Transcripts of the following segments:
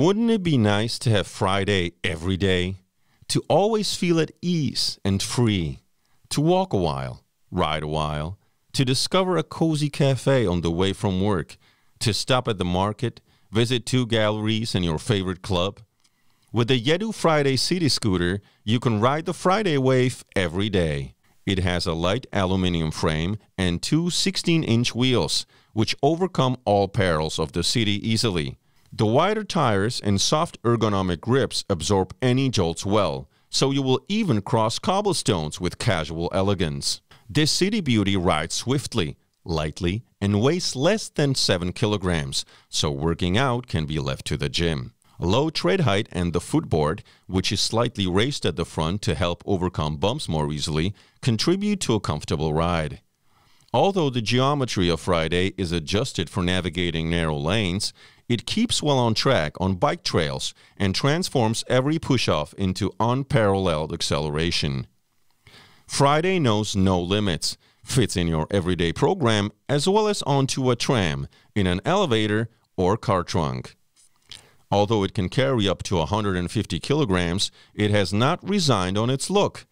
Wouldn't it be nice to have Friday every day? To always feel at ease and free? To walk a while, ride a while? To discover a cozy cafe on the way from work? To stop at the market? Visit two galleries and your favorite club? With the Yedu Friday City Scooter, you can ride the Friday wave every day. It has a light aluminum frame and two 16 inch wheels, which overcome all perils of the city easily. The wider tires and soft ergonomic grips absorb any jolts well, so you will even cross cobblestones with casual elegance. This city beauty rides swiftly, lightly, and weighs less than 7 kilograms, so working out can be left to the gym. Low tread height and the footboard, which is slightly raised at the front to help overcome bumps more easily, contribute to a comfortable ride. Although the geometry of Friday is adjusted for navigating narrow lanes, it keeps well on track on bike trails and transforms every push-off into unparalleled acceleration. Friday knows no limits, fits in your everyday program as well as onto a tram, in an elevator, or car trunk. Although it can carry up to 150 kilograms, it has not resigned on its look.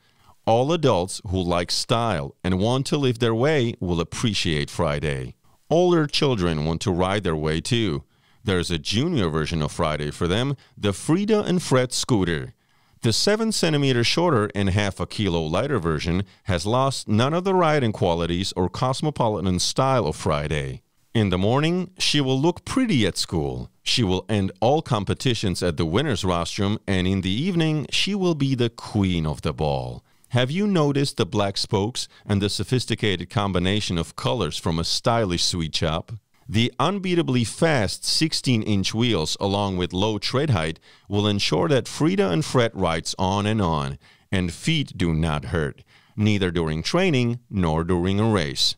All adults who like style and want to live their way will appreciate Friday. Older children want to ride their way too. There's a junior version of Friday for them, the Frida and Fred scooter. The 7 centimeter shorter and half a kilo lighter version has lost none of the riding qualities or cosmopolitan style of Friday. In the morning, she will look pretty at school. She will end all competitions at the winner's rostrum, and in the evening, she will be the queen of the ball. Have you noticed the black spokes and the sophisticated combination of colors from a stylish sweet shop? The unbeatably fast 16 inch wheels, along with low tread height, will ensure that Frida and Fred rides on and on, and feet do not hurt, neither during training nor during a race.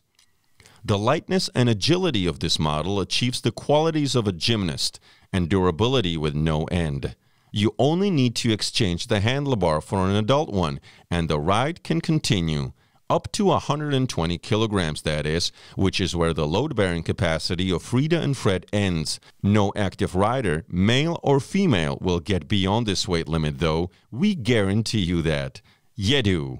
The lightness and agility of this model achieves the qualities of a gymnast and durability with no end. You only need to exchange the handlebar for an adult one, and the ride can continue up to 120 kilograms, that is, which is where the load bearing capacity of Frida and Fred ends. No active rider, male or female, will get beyond this weight limit, though. We guarantee you that. Yedu.